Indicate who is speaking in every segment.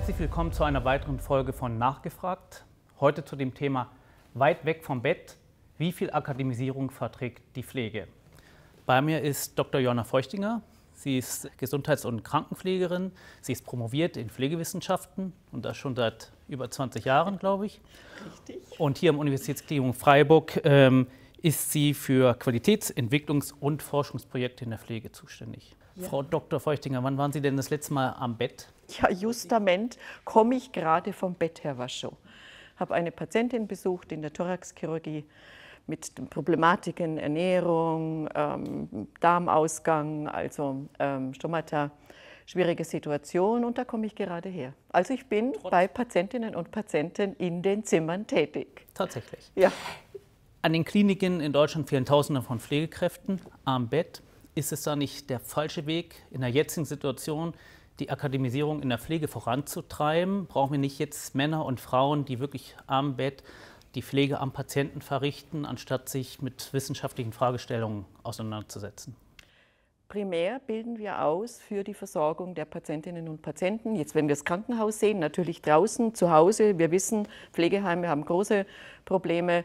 Speaker 1: Herzlich willkommen zu einer weiteren Folge von Nachgefragt. Heute zu dem Thema Weit weg vom Bett. Wie viel Akademisierung verträgt die Pflege? Bei mir ist Dr. Jonna Feuchtinger. Sie ist Gesundheits- und Krankenpflegerin. Sie ist promoviert in Pflegewissenschaften und das schon seit über 20 Jahren, glaube ich. Richtig. Und hier am Universitätsklinikum Freiburg ähm, ist sie für Qualitäts-, Entwicklungs- und Forschungsprojekte in der Pflege zuständig. Ja. Frau
Speaker 2: Dr. Feuchtinger, wann waren Sie denn das letzte Mal am Bett? Ja, justament komme ich gerade vom Bett, Herr Waschow. Habe eine Patientin besucht in der Thoraxchirurgie mit Problematiken Ernährung, ähm, Darmausgang, also ähm, Stomata, schwierige Situation und da komme ich gerade her. Also ich bin Trotz. bei Patientinnen und Patienten in den Zimmern tätig. Tatsächlich. Ja. An den
Speaker 1: Kliniken in Deutschland fehlen Tausende von Pflegekräften am Bett ist es da nicht der falsche Weg, in der jetzigen Situation die Akademisierung in der Pflege voranzutreiben? Brauchen wir nicht jetzt Männer und Frauen, die wirklich am Bett die Pflege am Patienten verrichten, anstatt sich mit wissenschaftlichen Fragestellungen auseinanderzusetzen?
Speaker 2: Primär bilden wir aus für die Versorgung der Patientinnen und Patienten. Jetzt, wenn wir das Krankenhaus sehen, natürlich draußen, zu Hause. Wir wissen, Pflegeheime haben große Probleme.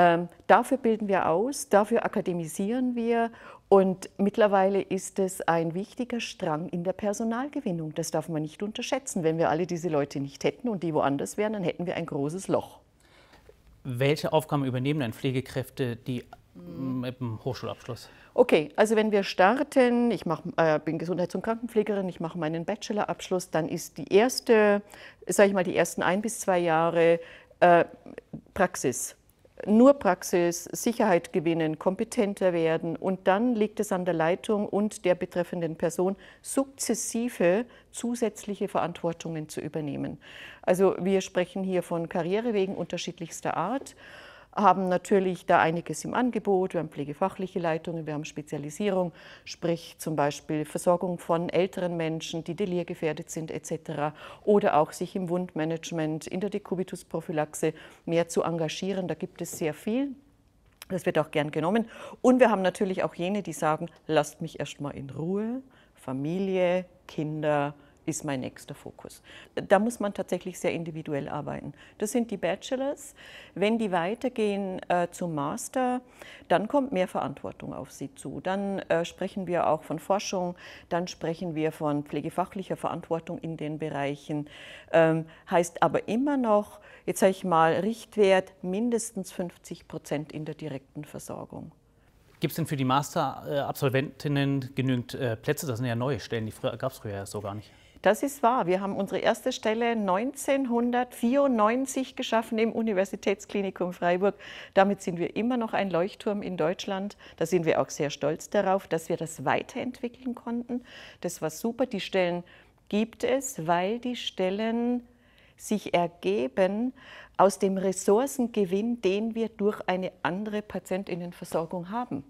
Speaker 2: Ähm, dafür bilden wir aus, dafür akademisieren wir und mittlerweile ist es ein wichtiger Strang in der Personalgewinnung. Das darf man nicht unterschätzen. Wenn wir alle diese Leute nicht hätten und die woanders wären, dann hätten wir ein großes Loch.
Speaker 1: Welche Aufgaben übernehmen denn Pflegekräfte, die mm, mit dem Hochschulabschluss?
Speaker 2: Okay, also wenn wir starten, ich mach, äh, bin Gesundheits- und Krankenpflegerin, ich mache meinen Bachelorabschluss, dann ist die erste, sage ich mal, die ersten ein bis zwei Jahre äh, Praxis nur Praxis, Sicherheit gewinnen, kompetenter werden und dann liegt es an der Leitung und der betreffenden Person, sukzessive zusätzliche Verantwortungen zu übernehmen. Also wir sprechen hier von Karrierewegen unterschiedlichster Art haben natürlich da einiges im Angebot. Wir haben pflegefachliche Leitungen, wir haben Spezialisierung, sprich zum Beispiel Versorgung von älteren Menschen, die delirgefährdet sind etc. Oder auch sich im Wundmanagement, in der Dekubitusprophylaxe mehr zu engagieren. Da gibt es sehr viel. Das wird auch gern genommen. Und wir haben natürlich auch jene, die sagen, lasst mich erst mal in Ruhe. Familie, Kinder, ist mein nächster Fokus. Da muss man tatsächlich sehr individuell arbeiten. Das sind die Bachelors. Wenn die weitergehen äh, zum Master, dann kommt mehr Verantwortung auf sie zu. Dann äh, sprechen wir auch von Forschung, dann sprechen wir von pflegefachlicher Verantwortung in den Bereichen. Ähm, heißt aber immer noch, jetzt sage ich mal, Richtwert mindestens 50 Prozent in der direkten Versorgung.
Speaker 1: Gibt es denn für die Master-Absolventinnen äh, genügend äh, Plätze? Das sind ja neue Stellen, die gab es früher so gar nicht.
Speaker 2: Das ist wahr. Wir haben unsere erste Stelle 1994 geschaffen im Universitätsklinikum Freiburg. Damit sind wir immer noch ein Leuchtturm in Deutschland. Da sind wir auch sehr stolz darauf, dass wir das weiterentwickeln konnten. Das war super. Die Stellen gibt es, weil die Stellen sich ergeben aus dem Ressourcengewinn, den wir durch eine andere Patientinnenversorgung haben.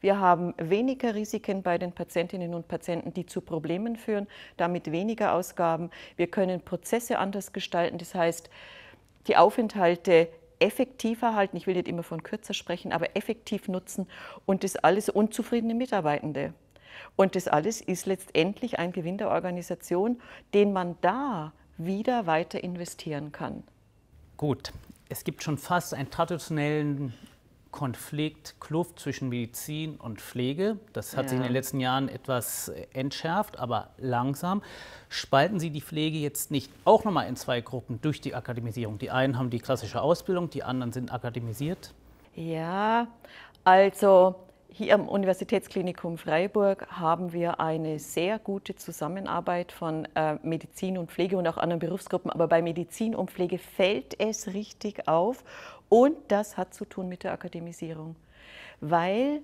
Speaker 2: Wir haben weniger Risiken bei den Patientinnen und Patienten, die zu Problemen führen, damit weniger Ausgaben. Wir können Prozesse anders gestalten, das heißt, die Aufenthalte effektiver halten, ich will nicht immer von kürzer sprechen, aber effektiv nutzen und das alles unzufriedene Mitarbeitende. Und das alles ist letztendlich ein Gewinn der Organisation, den man da wieder weiter investieren kann.
Speaker 1: Gut, es gibt schon fast einen traditionellen Konflikt, Kluft zwischen Medizin und Pflege. Das hat ja. sich in den letzten Jahren etwas entschärft, aber langsam. Spalten Sie die Pflege jetzt nicht auch nochmal in zwei Gruppen durch die Akademisierung? Die einen haben die klassische Ausbildung, die anderen sind akademisiert.
Speaker 2: Ja, also hier am Universitätsklinikum Freiburg haben wir eine sehr gute Zusammenarbeit von äh, Medizin und Pflege und auch anderen Berufsgruppen. Aber bei Medizin und Pflege fällt es richtig auf. Und das hat zu tun mit der Akademisierung. Weil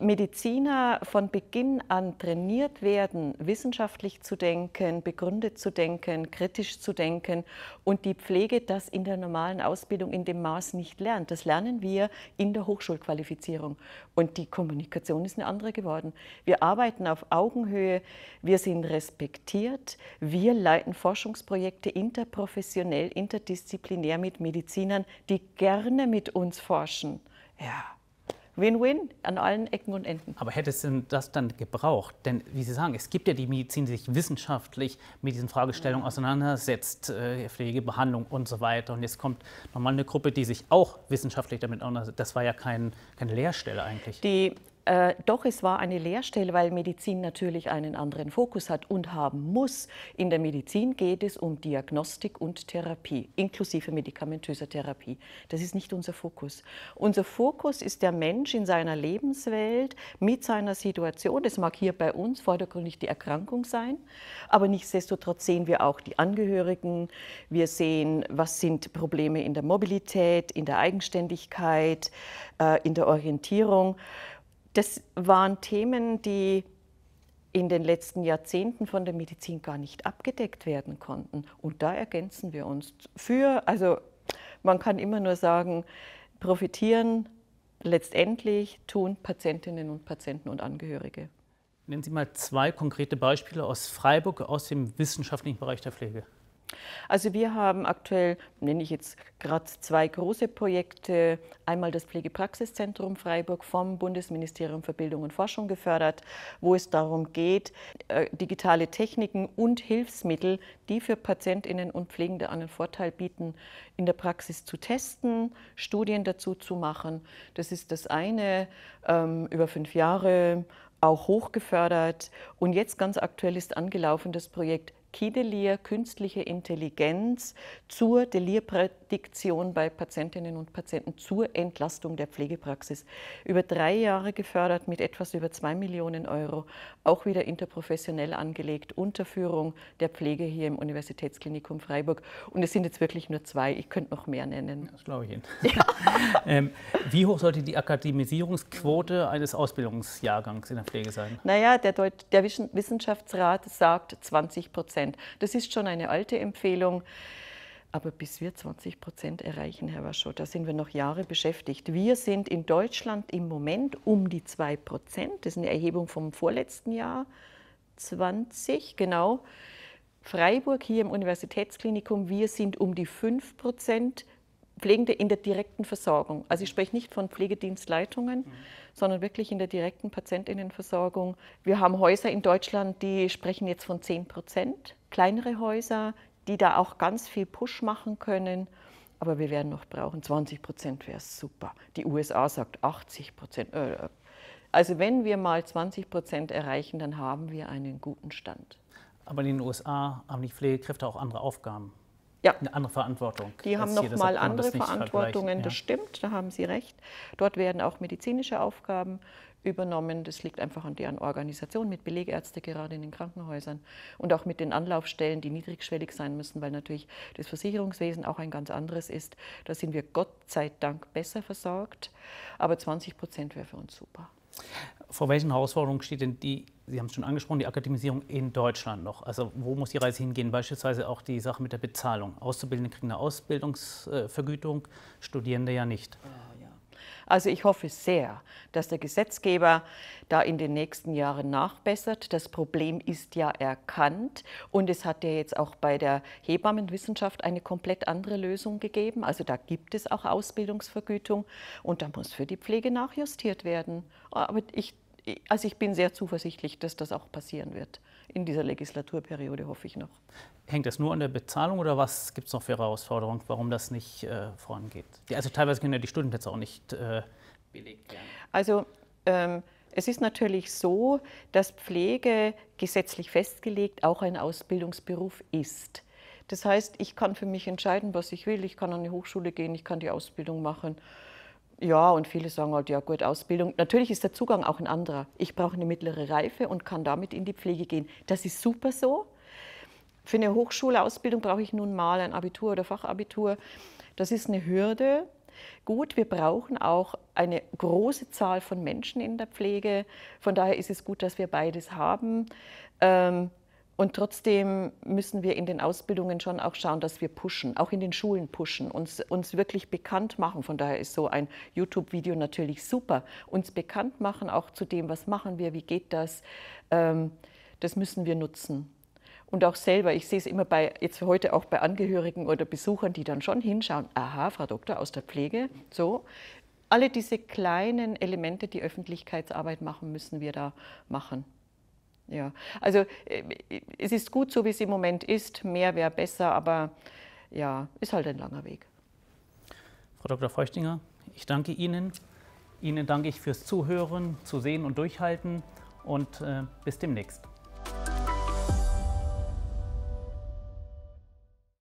Speaker 2: Mediziner von Beginn an trainiert werden, wissenschaftlich zu denken, begründet zu denken, kritisch zu denken und die Pflege das in der normalen Ausbildung in dem Maß nicht lernt. Das lernen wir in der Hochschulqualifizierung. Und die Kommunikation ist eine andere geworden. Wir arbeiten auf Augenhöhe, wir sind respektiert, wir leiten Forschungsprojekte interprofessionell, interdisziplinär mit Medizinern, die gerne mit uns forschen. Ja. Win-Win an allen Ecken und Enden.
Speaker 1: Aber hätte es denn das dann gebraucht? Denn wie Sie sagen, es gibt ja die Medizin, die sich wissenschaftlich mit diesen Fragestellungen auseinandersetzt, äh, Pflege, und so weiter. Und jetzt kommt nochmal eine Gruppe, die sich auch wissenschaftlich damit auseinandersetzt. Das war ja kein,
Speaker 2: keine Lehrstelle eigentlich. Die äh, doch es war eine Lehrstelle, weil Medizin natürlich einen anderen Fokus hat und haben muss. In der Medizin geht es um Diagnostik und Therapie, inklusive medikamentöser Therapie. Das ist nicht unser Fokus. Unser Fokus ist der Mensch in seiner Lebenswelt mit seiner Situation. Das mag hier bei uns vordergründig die Erkrankung sein, aber nichtsdestotrotz sehen wir auch die Angehörigen. Wir sehen, was sind Probleme in der Mobilität, in der Eigenständigkeit, äh, in der Orientierung das waren Themen, die in den letzten Jahrzehnten von der Medizin gar nicht abgedeckt werden konnten. Und da ergänzen wir uns für, also man kann immer nur sagen, profitieren letztendlich tun Patientinnen und Patienten und Angehörige.
Speaker 1: Nennen Sie mal zwei konkrete Beispiele aus Freiburg aus dem wissenschaftlichen Bereich der Pflege.
Speaker 2: Also wir haben aktuell, nenne ich jetzt gerade zwei große Projekte, einmal das Pflegepraxiszentrum Freiburg vom Bundesministerium für Bildung und Forschung gefördert, wo es darum geht, äh, digitale Techniken und Hilfsmittel, die für Patientinnen und Pflegende einen Vorteil bieten, in der Praxis zu testen, Studien dazu zu machen. Das ist das eine, ähm, über fünf Jahre auch hochgefördert. Und jetzt ganz aktuell ist angelaufen das Projekt Kidelier künstliche Intelligenz zur Delirpre Pflegeprädiktion bei Patientinnen und Patienten zur Entlastung der Pflegepraxis. Über drei Jahre gefördert mit etwas über zwei Millionen Euro, auch wieder interprofessionell angelegt, unter Führung der Pflege hier im Universitätsklinikum Freiburg. Und es sind jetzt wirklich nur zwei, ich könnte noch mehr nennen. Das glaube ich Ihnen. Ja.
Speaker 1: ähm, wie hoch sollte die Akademisierungsquote eines Ausbildungsjahrgangs in der Pflege sein?
Speaker 2: Naja, der, Deut der Wissenschaftsrat sagt 20 Prozent. Das ist schon eine alte Empfehlung. Aber bis wir 20 Prozent erreichen, Herr Waschow, da sind wir noch Jahre beschäftigt. Wir sind in Deutschland im Moment um die 2 Prozent. Das ist eine Erhebung vom vorletzten Jahr, 20, genau. Freiburg hier im Universitätsklinikum, wir sind um die 5 Prozent. Pflegende in der direkten Versorgung. Also ich spreche nicht von Pflegedienstleitungen, mhm. sondern wirklich in der direkten Patientinnenversorgung. Wir haben Häuser in Deutschland, die sprechen jetzt von 10 Prozent. Kleinere Häuser, die da auch ganz viel Push machen können. Aber wir werden noch brauchen, 20 Prozent wäre super. Die USA sagt 80 Prozent. Äh, also wenn wir mal 20 Prozent erreichen, dann haben wir einen guten Stand. Aber in den USA haben die Pflegekräfte auch andere Aufgaben ja. eine andere
Speaker 1: Verantwortung. Die haben nochmal andere Verantwortungen, ja. das
Speaker 2: stimmt, da haben Sie recht. Dort werden auch medizinische Aufgaben übernommen. Das liegt einfach an deren Organisation mit Belegärzte gerade in den Krankenhäusern und auch mit den Anlaufstellen, die niedrigschwellig sein müssen, weil natürlich das Versicherungswesen auch ein ganz anderes ist. Da sind wir Gott sei Dank besser versorgt, aber 20 Prozent wäre für uns super
Speaker 1: vor welchen Herausforderungen steht denn die, Sie haben es schon angesprochen, die Akademisierung in Deutschland noch? Also wo muss die Reise hingehen? Beispielsweise auch die Sache mit der Bezahlung. Auszubildende kriegen eine Ausbildungsvergütung, Studierende ja nicht. Oh, ja.
Speaker 2: Also ich hoffe sehr, dass der Gesetzgeber da in den nächsten Jahren nachbessert. Das Problem ist ja erkannt und es hat ja jetzt auch bei der Hebammenwissenschaft eine komplett andere Lösung gegeben. Also da gibt es auch Ausbildungsvergütung und da muss für die Pflege nachjustiert werden. Aber ich also ich bin sehr zuversichtlich, dass das auch passieren wird. In dieser Legislaturperiode hoffe ich noch.
Speaker 1: Hängt das nur an der Bezahlung oder was gibt es noch für Herausforderungen, warum das nicht äh, vorangeht? Also teilweise können ja die Studienplätze auch nicht äh,
Speaker 2: belegt werden. Also ähm, es ist natürlich so, dass Pflege gesetzlich festgelegt auch ein Ausbildungsberuf ist. Das heißt, ich kann für mich entscheiden, was ich will. Ich kann an die Hochschule gehen, ich kann die Ausbildung machen ja, und viele sagen halt, ja gut, Ausbildung. Natürlich ist der Zugang auch ein anderer. Ich brauche eine mittlere Reife und kann damit in die Pflege gehen. Das ist super so. Für eine Hochschulausbildung brauche ich nun mal ein Abitur oder Fachabitur. Das ist eine Hürde. Gut, wir brauchen auch eine große Zahl von Menschen in der Pflege. Von daher ist es gut, dass wir beides haben. Ähm, und trotzdem müssen wir in den Ausbildungen schon auch schauen, dass wir pushen, auch in den Schulen pushen, uns, uns wirklich bekannt machen. Von daher ist so ein YouTube-Video natürlich super. Uns bekannt machen auch zu dem, was machen wir, wie geht das, ähm, das müssen wir nutzen. Und auch selber, ich sehe es immer bei, jetzt heute auch bei Angehörigen oder Besuchern, die dann schon hinschauen, aha, Frau Doktor aus der Pflege, so. Alle diese kleinen Elemente, die Öffentlichkeitsarbeit machen, müssen wir da machen. Ja, also äh, es ist gut so, wie es im Moment ist. Mehr wäre besser, aber ja, ist halt ein langer Weg.
Speaker 1: Frau Dr. Feuchtinger, ich danke Ihnen. Ihnen danke ich fürs Zuhören, Zusehen und Durchhalten und äh, bis demnächst.